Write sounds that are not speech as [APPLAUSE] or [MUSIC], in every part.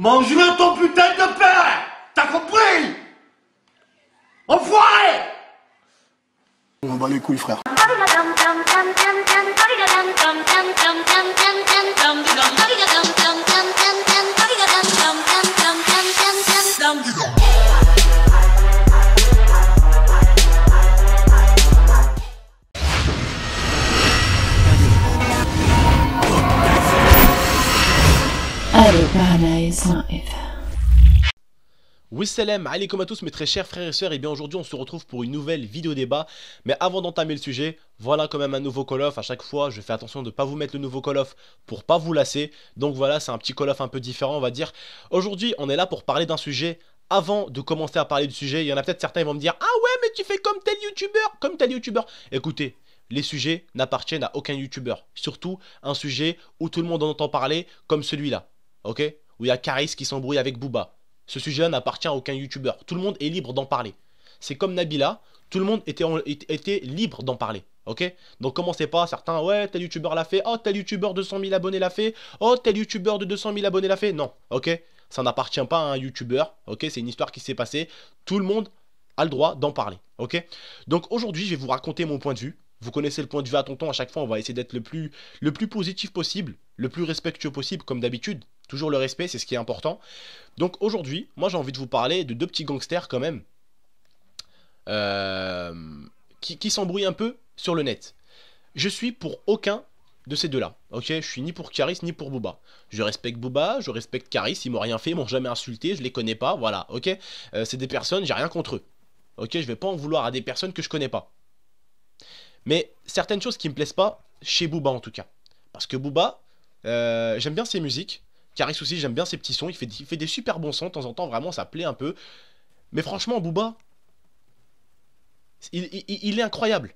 Mange-le ton putain de père T'as compris Enfoiré On bat les couilles, frère. Wissalam, comme à tous mes très chers frères et sœurs, et eh bien aujourd'hui on se retrouve pour une nouvelle vidéo débat, mais avant d'entamer le sujet, voilà quand même un nouveau call off, à chaque fois je fais attention de ne pas vous mettre le nouveau call off pour pas vous lasser, donc voilà c'est un petit call off un peu différent on va dire. Aujourd'hui on est là pour parler d'un sujet avant de commencer à parler du sujet, il y en a peut-être certains qui vont me dire Ah ouais, mais tu fais comme tel youtubeur, comme tel youtubeur. Écoutez, les sujets n'appartiennent à aucun youtubeur. Surtout un sujet où tout le monde en entend parler comme celui-là ok Où il y a Caris qui s'embrouille avec Booba. Ce sujet n'appartient à aucun youtuber. Tout le monde est libre d'en parler. C'est comme Nabila, tout le monde était, libre d'en parler. Ok Donc commencez pas, certains, ouais, tel youtubeur l'a fait, oh, tel youtuber de 200 000 abonnés l'a fait, oh, tel youtubeur de 200 000 abonnés l'a fait. Non, ok Ça n'appartient pas à un youtuber. ok C'est une histoire qui s'est passée. Tout le monde a le droit d'en parler, ok Donc aujourd'hui, je vais vous raconter mon point de vue. Vous connaissez le point de vue à tonton, à chaque fois, on va essayer d'être le plus, le plus positif possible, le plus respectueux possible, comme d'habitude, Toujours le respect, c'est ce qui est important. Donc aujourd'hui, moi j'ai envie de vous parler de deux petits gangsters quand même. Euh, qui, qui s'embrouillent un peu sur le net. Je suis pour aucun de ces deux-là. Ok, je suis ni pour Karis ni pour Booba. Je respecte Booba, je respecte Karis. ils m'ont rien fait, ils m'ont jamais insulté, je les connais pas, voilà, ok. Euh, c'est des personnes, j'ai rien contre eux. Ok, je vais pas en vouloir à des personnes que je connais pas. Mais certaines choses qui me plaisent pas, chez Booba en tout cas. Parce que Booba, euh, j'aime bien ses musiques, Caris aussi, j'aime bien ses petits sons, il fait, des super bons sons de temps en temps, vraiment ça plaît un peu. Mais franchement, Booba, il, est incroyable.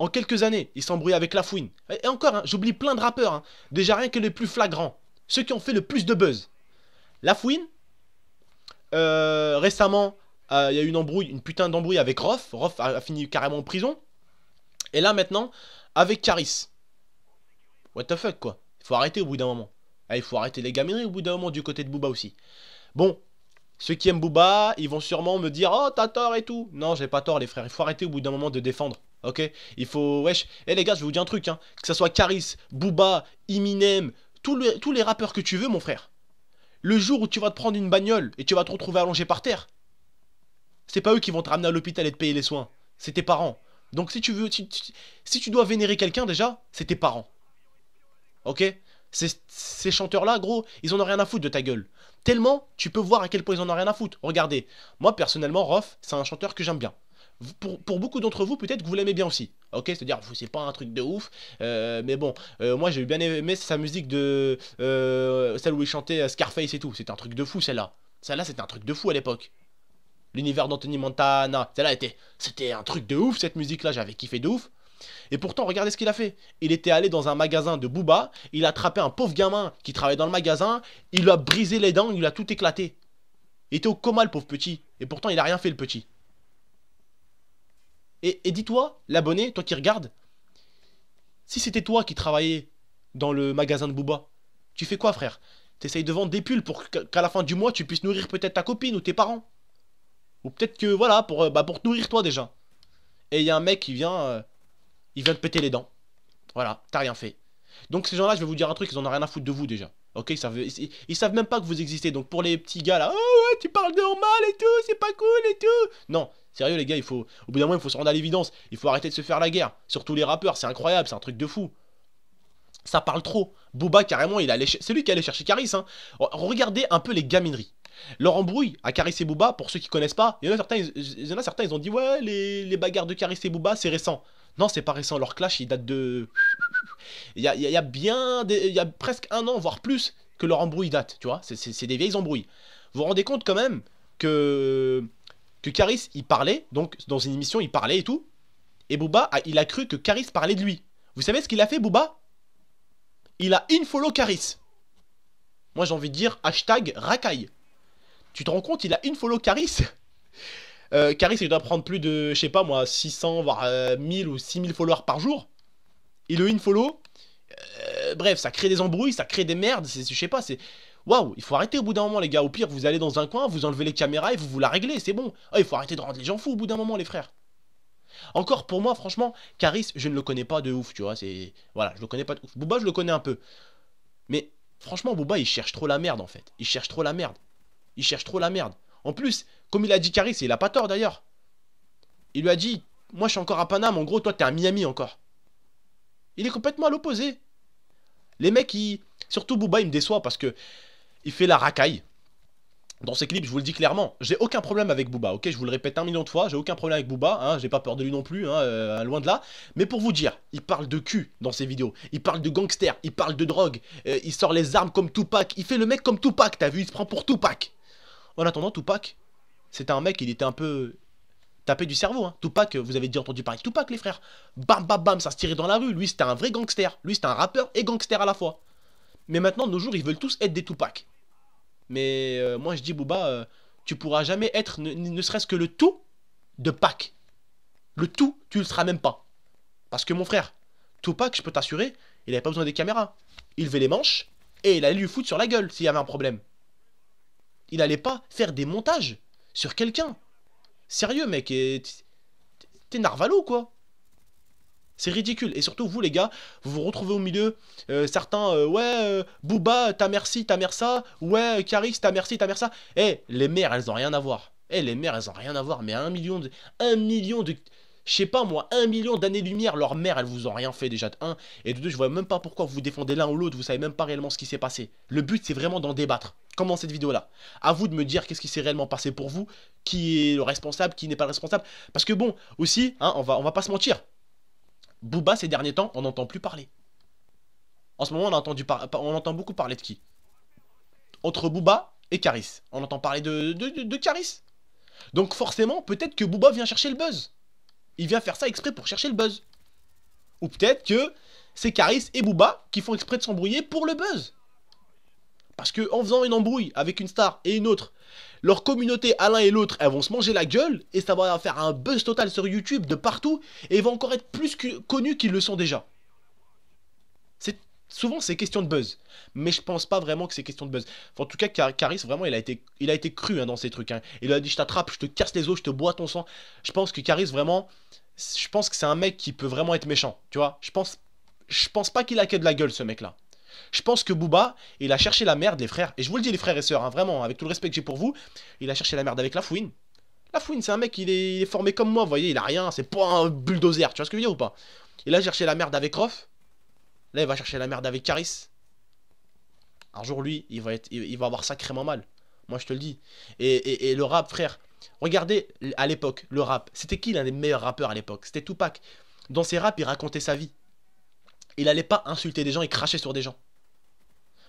En quelques années, il s'embrouille avec La Fouine. Et encore, hein, j'oublie plein de rappeurs, hein. déjà rien que les plus flagrants, ceux qui ont fait le plus de buzz. La Fouine, euh, récemment, euh, il y a eu une embrouille, une putain d'embrouille avec Roth. Roth a, fini carrément en prison. Et là maintenant, avec Caris. What the fuck quoi il Faut arrêter au bout d'un moment. Eh, il faut arrêter les gamineries au bout d'un moment du côté de Booba aussi. Bon, ceux qui aiment Booba, ils vont sûrement me dire Oh, t'as tort et tout. Non, j'ai pas tort, les frères. Il faut arrêter au bout d'un moment de défendre. Ok Il faut. Wesh. Eh les gars, je vais vous dire un truc. Hein. Que ça soit Caris, Booba, Iminem, tous les rappeurs que tu veux, mon frère. Le jour où tu vas te prendre une bagnole et tu vas te retrouver allongé par terre, c'est pas eux qui vont te ramener à l'hôpital et te payer les soins. C'est tes parents. Donc si tu veux. si tu dois vénérer quelqu'un déjà, c'est tes parents. Ok ces, chanteurs-là, gros, ils en ont rien à foutre de ta gueule. Tellement, tu peux voir à quel point ils en ont rien à foutre. Regardez, moi personnellement, Rof, c'est un chanteur que j'aime bien. Pour, beaucoup d'entre vous, peut-être que vous l'aimez bien aussi. Ok, c'est-à-dire, c'est pas un truc de ouf, euh, mais bon, euh, moi j'ai bien aimé sa musique de euh, celle où il chantait Scarface et tout. C'était un truc de fou celle-là. Celle-là, c'était un truc de fou à l'époque. L'univers d'Anthony Montana, celle-là était, c'était un truc de ouf cette musique-là. J'avais kiffé de ouf. Et pourtant, regardez ce qu'il a fait. Il était allé dans un magasin de Booba, il a attrapé un pauvre gamin qui travaillait dans le magasin, il lui a brisé les dents, il lui a tout éclaté. Il était au coma, le pauvre petit. Et pourtant, il a rien fait, le petit. Et, dis-toi, l'abonné, toi qui regardes, si c'était toi qui travaillais dans le magasin de Booba, tu fais quoi, frère T'essayes de vendre des pulls pour qu'à la fin du mois, tu puisses nourrir peut-être ta copine ou tes parents. Ou peut-être que, voilà, pour, euh, bah, pour te nourrir toi déjà. Et il y a un mec qui vient. Euh, il vient de péter les dents. Voilà, t'as rien fait. Donc ces gens-là, je vais vous dire un truc, ils en ont rien à foutre de vous déjà. Ok, ils savent, savent même pas que vous existez. Donc pour les petits gars là, oh ouais, tu parles normal et tout, c'est pas cool et tout. Non, sérieux les gars, il faut, au bout d'un moment, il faut se rendre à l'évidence. Il faut arrêter de se faire la guerre. Surtout les rappeurs, c'est incroyable, c'est un truc de fou. Ça parle trop. Booba carrément, il allait, c'est lui qui allait chercher Caris. Hein. Regardez un peu les gamineries. Leur embrouille à Caris et Booba, pour ceux qui connaissent pas, il y en a certains, ils, certains, ils ont dit ouais, les, les bagarres de Caris et Booba, c'est récent. Non, c'est pas récent, leur clash, il date de... [LAUGHS] Il y a, bien... Il y a presque un an, voire plus, que leur embrouille date, tu vois. C'est des vieilles embrouilles. Vous vous rendez compte quand même que... Que Caris, il parlait, donc dans une émission, il parlait et tout. Et Booba, il a cru que Caris parlait de lui. Vous savez ce qu'il a fait, Booba Il a follow Caris. Moi, j'ai envie de dire hashtag racaille. Tu te rends compte, il a une follow Caris euh, Caris, il doit prendre plus de, je sais pas moi, 600, voire 1000 euh, ou 6000 followers par jour. Et le infollow, euh, bref, ça crée des embrouilles, ça crée des merdes, je sais pas, c'est... Waouh, il faut arrêter au bout d'un moment, les gars. Au pire, vous allez dans un coin, vous enlevez les caméras et vous vous la réglez, c'est bon. Ah, il faut arrêter de rendre les gens fous au bout d'un moment, les frères. Encore pour moi, franchement, Caris, je ne le connais pas de ouf, tu vois. C'est voilà, je le connais pas de ouf. Booba, je le connais un peu, mais franchement, Booba, il cherche trop la merde en fait. Il cherche trop la merde. Il cherche trop la merde. En plus, comme il a dit Caris, et il a pas tort d'ailleurs, il lui a dit Moi je suis encore à Paname, en gros, toi t'es à Miami encore. Il est complètement à l'opposé. Les mecs, surtout Booba, il me déçoit parce que il fait la racaille. Dans ses clips, je vous le dis clairement, j'ai aucun problème avec Booba, ok Je vous le répète un million de fois, j'ai aucun problème avec Booba, hein, j'ai pas peur de lui non plus, hein, euh, loin de là. Mais pour vous dire, il parle de cul dans ses vidéos, il parle de gangster, il parle de drogue, euh, il sort les armes comme Tupac, il fait le mec comme Tupac, t'as vu, il se prend pour Tupac. En attendant, Tupac, c'était un mec, il était un peu tapé du cerveau. Hein. Tupac, vous avez déjà entendu parler de Tupac, les frères. Bam, bam, bam, ça se tirait dans la rue. Lui, c'était un vrai gangster. Lui, c'était un rappeur et gangster à la fois. Mais maintenant, de nos jours, ils veulent tous être des Tupac. Mais euh, moi, je dis, Booba, euh, tu pourras jamais être ne, serait-ce que le tout de Pac. Le tout, tu le seras même pas. Parce que mon frère, Tupac, je peux t'assurer, il n'avait pas besoin des caméras. Il levait les manches et il allait lui foutre sur la gueule s'il y avait un problème il allait pas faire des montages sur quelqu'un. Sérieux, mec, t'es narvalo, quoi. C'est ridicule. Et surtout, vous, les gars, vous vous retrouvez au milieu. Euh, certains, euh, ouais, euh, Booba, ta merci, ta mère ça. Ouais, Caris, ta merci, ta mère ça. Eh, les mères, elles ont rien à voir. Eh, les mères, elles ont rien à voir. Mais un million de. Un million de je sais pas moi, un million d'années-lumière, leur mère, elles vous ont rien fait déjà de un. Et de deux, je vois même pas pourquoi vous défendez l'un ou l'autre, vous savez même pas réellement ce qui s'est passé. Le but, c'est vraiment d'en débattre, Comment cette vidéo-là. À vous de me dire qu'est-ce qui s'est réellement passé pour vous, qui est le responsable, qui n'est pas le responsable. Parce que bon, aussi, hein, on, va, on va pas se mentir. Booba, ces derniers temps, on n'entend plus parler. En ce moment, on, entendu on entend beaucoup parler de qui Entre Booba et Caris. On entend parler de, de, Caris. Donc forcément, peut-être que Booba vient chercher le buzz. Il vient faire ça exprès pour chercher le buzz. Ou peut-être que c'est Caris et Booba qui font exprès de s'embrouiller pour le buzz. Parce que en faisant une embrouille avec une star et une autre, leur communauté à l'un et l'autre, elles vont se manger la gueule et ça va faire un buzz total sur YouTube de partout et ils vont encore être plus connus qu'ils le sont déjà. C'est Souvent, c'est question de buzz. Mais je pense pas vraiment que c'est question de buzz. en tout cas, Car vraiment, il a été, il a été cru hein, dans ces trucs. Hein. Il a dit Je t'attrape, je te casse les os, je te bois ton sang. Je pense que Caris, vraiment, je pense que c'est un mec qui peut vraiment être méchant. Tu vois Je pense, je pense pas qu'il a que de la gueule, ce mec-là. Je pense que Booba, il a cherché la merde, les frères. Et je vous le dis, les frères et sœurs, hein, vraiment, avec tout le respect que j'ai pour vous, il a cherché la merde avec la fouine. La fouine, c'est un mec, il est, formé comme moi, vous voyez, il a rien, c'est pas un bulldozer, tu vois ce que je veux dire ou pas Il a cherché la merde avec Roth, Là, il va chercher la merde avec Caris. Un jour, lui, il va, être, il va avoir sacrément mal. Moi, je te le dis. Et, et, le rap, frère. Regardez, à l'époque, le rap. C'était qui l'un des meilleurs rappeurs à l'époque C'était Tupac. Dans ses raps, il racontait sa vie. Il n'allait pas insulter des gens, et cracher sur des gens.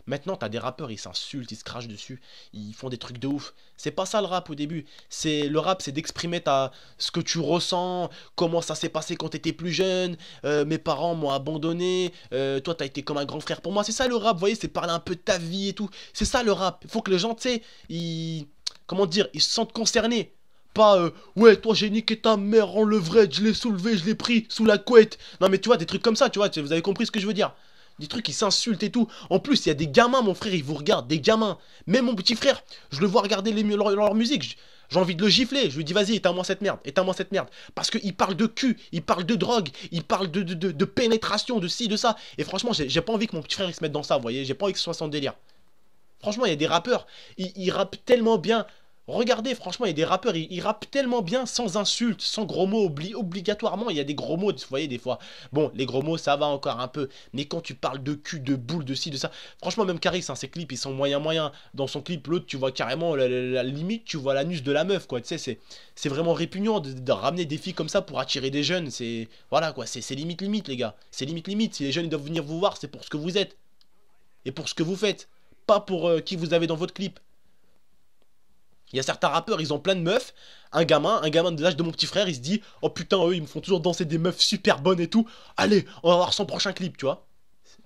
Maintenant, t'as des rappeurs, ils s'insultent, ils se crachent dessus, ils font des trucs de ouf. C'est pas ça le rap au début. C'est le rap, c'est d'exprimer ta ce que tu ressens, comment ça s'est passé quand t'étais plus jeune. Euh, mes parents m'ont abandonné. Euh, toi, t'as été comme un grand frère pour moi. C'est ça le rap. Vous voyez, c'est parler un peu de ta vie et tout. C'est ça le rap. Faut que les gens, tu sais, ils comment dire, ils se sentent concernés pas euh, ouais toi j'ai niqué ta mère en levrette, je l'ai soulevé, je l'ai pris sous la couette. Non mais tu vois des trucs comme ça, tu vois, vous avez compris ce que je veux dire. Des trucs, ils s'insultent et tout. En plus, il y a des gamins, mon frère, ils vous regardent, des gamins. Même mon petit frère, je le vois regarder les, leur, musique. J'ai envie de le gifler. Je lui dis, vas-y, éteins-moi cette merde, éteins-moi cette merde. Parce qu'il parle de cul, il parle de drogue, il parle de, pénétration, de ci, de ça. Et franchement, j'ai pas envie que mon petit frère il se mette dans ça, vous voyez. J'ai pas envie que ce soit son délire. Franchement, il y a des rappeurs, ils, ils rappent tellement bien. Regardez, franchement, il y a des rappeurs, ils, rappent tellement bien sans insultes, sans gros mots, obligatoirement, il y a des gros mots, vous voyez, des fois. Bon, les gros mots, ça va encore un peu, mais quand tu parles de cul, de boule, de ci, de ça, franchement, même Caris, hein, ses clips, ils sont moyen-moyen. Dans son clip, l'autre, tu vois carrément la, limite, tu vois l'anus de la meuf, quoi, tu sais, c'est vraiment répugnant de, ramener des filles comme ça pour attirer des jeunes, c'est, voilà, quoi, c'est limite-limite, les gars, c'est limite-limite, si les jeunes, ils doivent venir vous voir, c'est pour ce que vous êtes, et pour ce que vous faites, pas pour euh, qui vous avez dans votre clip. Il y a certains rappeurs, ils ont plein de meufs. Un gamin, un gamin de l'âge de mon petit frère, il se dit Oh putain, eux, ils me font toujours danser des meufs super bonnes et tout. Allez, on va voir son prochain clip, tu vois.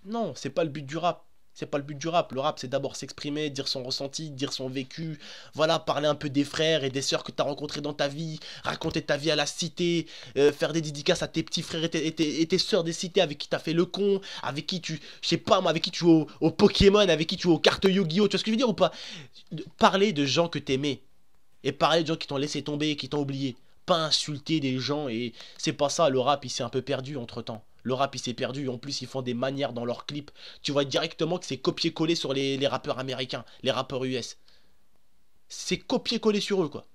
Non, c'est pas le but du rap. C'est pas le but du rap. Le rap, c'est d'abord s'exprimer, dire son ressenti, dire son vécu. Voilà, parler un peu des frères et des sœurs que t'as rencontrés dans ta vie, raconter ta vie à la cité, euh, faire des dédicaces à tes petits frères et tes, et sœurs des cités avec qui t'as fait le con, avec qui tu, je sais pas moi, avec qui tu joues au, Pokémon, avec qui tu joues aux cartes Yu-Gi-Oh! Tu vois ce que je veux dire ou pas Parler de gens que t'aimais et parler de gens qui t'ont laissé tomber, qui t'ont oublié. Pas insulter des gens et c'est pas ça, le rap il s'est un peu perdu entre temps. Le rap, il s'est perdu. En plus, ils font des manières dans leurs clips. Tu vois directement que c'est copié-collé sur les, rappeurs américains, les rappeurs US. C'est copié-collé sur eux, quoi.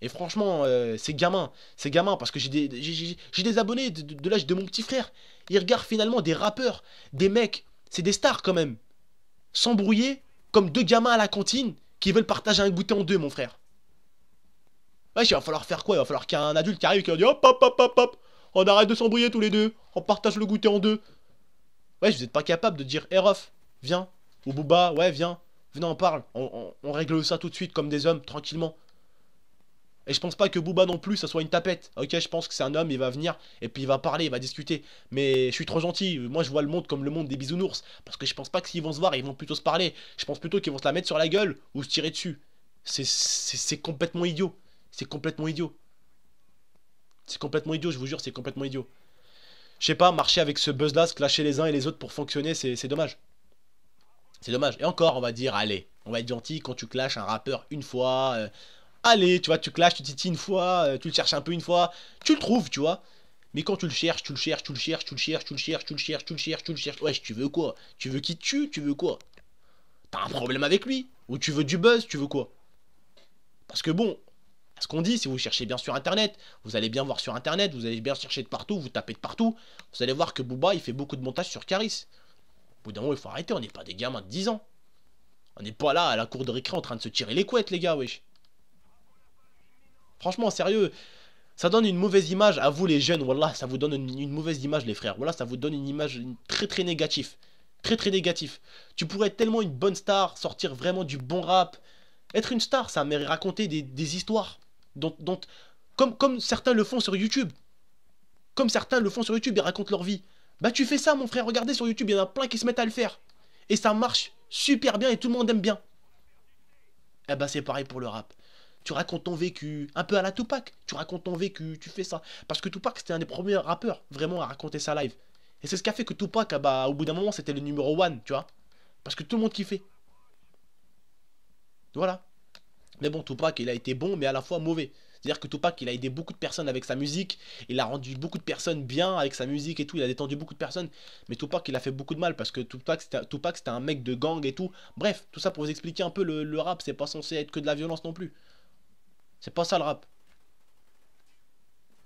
Et franchement, euh, c'est gamin. C'est gamin parce que j'ai des, abonnés de, l'âge de mon petit frère. Ils regardent finalement des rappeurs, des mecs. C'est des stars quand même. S'embrouiller comme deux gamins à la cantine qui veulent partager un goûter en deux, mon frère. Ouais, il va falloir faire quoi Il va falloir qu'il un adulte qui arrive et qui va dire hop, hop, hop, hop, hop. On arrête de s'embrouiller tous les deux. On partage le goûter en deux. Ouais, vous êtes pas capable de dire Erof, eh, Rof, viens. Ou Booba, ouais, viens. Venez, on parle. On, règle ça tout de suite comme des hommes, tranquillement. Et je pense pas que Booba non plus, ça soit une tapette. Ok, je pense que c'est un homme, il va venir, et puis il va parler, il va discuter. Mais je suis trop gentil, moi je vois le monde comme le monde des bisounours. Parce que je pense pas qu'ils vont se voir, ils vont plutôt se parler. Je pense plutôt qu'ils vont se la mettre sur la gueule, ou se tirer dessus. C'est complètement idiot. C'est complètement idiot. C'est complètement idiot, je vous jure, c'est complètement idiot. Je sais pas, marcher avec ce buzz-là, se clasher les uns et les autres pour fonctionner, c'est dommage. C'est dommage. Et encore, on va dire, allez, on va être gentil, quand tu clashes un rappeur une fois, allez, tu vois, tu clashes, tu titilles une fois, tu le cherches un peu une fois, tu le trouves, tu vois. Mais quand tu le cherches, tu le cherches, tu le cherches, tu le cherches, tu le cherches, tu le cherches, tu le cherches, tu le cherches, ouais, tu veux quoi Tu veux qu'il tue Tu veux quoi T'as un problème avec lui Ou tu veux du buzz Tu veux quoi Parce que bon, ce qu'on dit, si vous cherchez bien sur internet, vous allez bien voir sur internet, vous allez bien chercher de partout, vous tapez de partout, vous allez voir que Booba il fait beaucoup de montage sur Caris. Au bout d'un moment, il faut arrêter, on n'est pas des gamins de 10 ans. On n'est pas là à la cour de récré en train de se tirer les couettes, les gars, wesh. Franchement, sérieux, ça donne une mauvaise image à vous les jeunes, voilà, ça vous donne une, mauvaise image les frères, voilà, ça vous donne une image très très négative, très très négatif. Tu pourrais être tellement une bonne star, sortir vraiment du bon rap, être une star, ça mérite raconter des histoires dont, comme, comme certains le font sur YouTube. Comme certains le font sur YouTube, Et racontent leur vie. Bah tu fais ça mon frère, regardez sur YouTube, il y en a plein qui se mettent à le faire. Et ça marche super bien et tout le monde aime bien. Et eh bah ben, c'est pareil pour le rap. Tu racontes ton vécu, un peu à la Tupac. Tu racontes ton vécu, tu fais ça. Parce que Tupac, c'était un des premiers rappeurs vraiment à raconter sa live. Et c'est ce qui a fait que Tupac, ah bah, au bout d'un moment, c'était le numéro one, tu vois. Parce que tout le monde kiffait. Voilà. Mais bon, Tupac, il a été bon, mais à la fois mauvais. C'est-à-dire que Tupac, il a aidé beaucoup de personnes avec sa musique, il a rendu beaucoup de personnes bien avec sa musique et tout, il a détendu beaucoup de personnes. Mais Tupac, il a fait beaucoup de mal parce que Tupac, c'était un mec de gang et tout. Bref, tout ça pour vous expliquer un peu le, rap, c'est pas censé être que de la violence non plus. C'est pas ça le rap.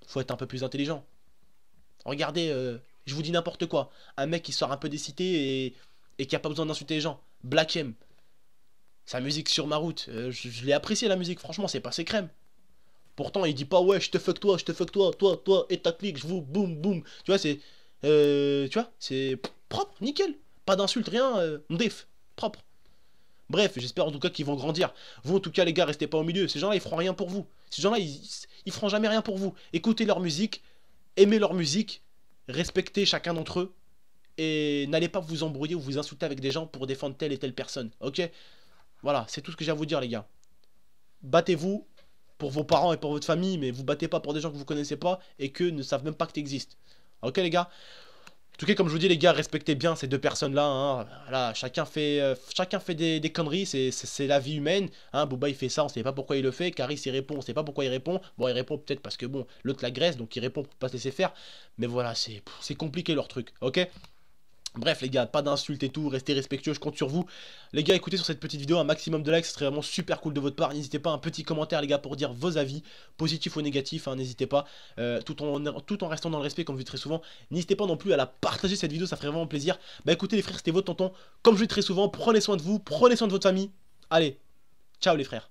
Faut être un peu plus intelligent. Regardez, euh, je vous dis n'importe quoi. Un mec qui sort un peu des cités et, et qui a pas besoin d'insulter les gens. Black M. Sa musique sur ma route. Euh, je, l'ai apprécié la musique, franchement, c'est pas ses crèmes. Pourtant, il dit pas ouais, je te fuck toi, je te fuck toi, toi, toi, et ta clique, je vous boum, boum. Tu vois, c'est. Euh, tu vois, c'est propre, nickel. Pas d'insulte, rien, euh, propre. Bref, j'espère en tout cas qu'ils vont grandir. Vous, en tout cas, les gars, restez pas au milieu. Ces gens-là, ils feront rien pour vous. Ces gens-là, ils, ils feront jamais rien pour vous. Écoutez leur musique, aimez leur musique, respectez chacun d'entre eux et n'allez pas vous embrouiller ou vous insulter avec des gens pour défendre telle et telle personne, ok voilà, c'est tout ce que j'ai à vous dire, les gars. Battez-vous pour vos parents et pour votre famille, mais vous battez pas pour des gens que vous connaissez pas et que ne savent même pas que existes. Ok, les gars En tout cas, comme je vous dis, les gars, respectez bien ces deux personnes-là. Hein. chacun fait, euh, chacun fait des, conneries, c'est la vie humaine. Hein. il fait ça, on sait pas pourquoi il le fait. Caris, il répond, on sait pas pourquoi il répond. Bon, il répond peut-être parce que, bon, l'autre l'agresse, donc il répond pour pas se laisser faire. Mais voilà, c'est compliqué leur truc, ok Bref les gars, pas d'insultes et tout, restez respectueux, je compte sur vous. Les gars, écoutez sur cette petite vidéo un maximum de likes, ce serait vraiment super cool de votre part. N'hésitez pas un petit commentaire les gars pour dire vos avis, positifs ou négatifs, hein, n'hésitez pas, euh, tout, en, tout en restant dans le respect comme je dis très souvent. N'hésitez pas non plus à la partager cette vidéo, ça ferait vraiment plaisir. Bah écoutez les frères, c'était votre tonton, comme je dis très souvent, prenez soin de vous, prenez soin de votre famille. Allez, ciao les frères.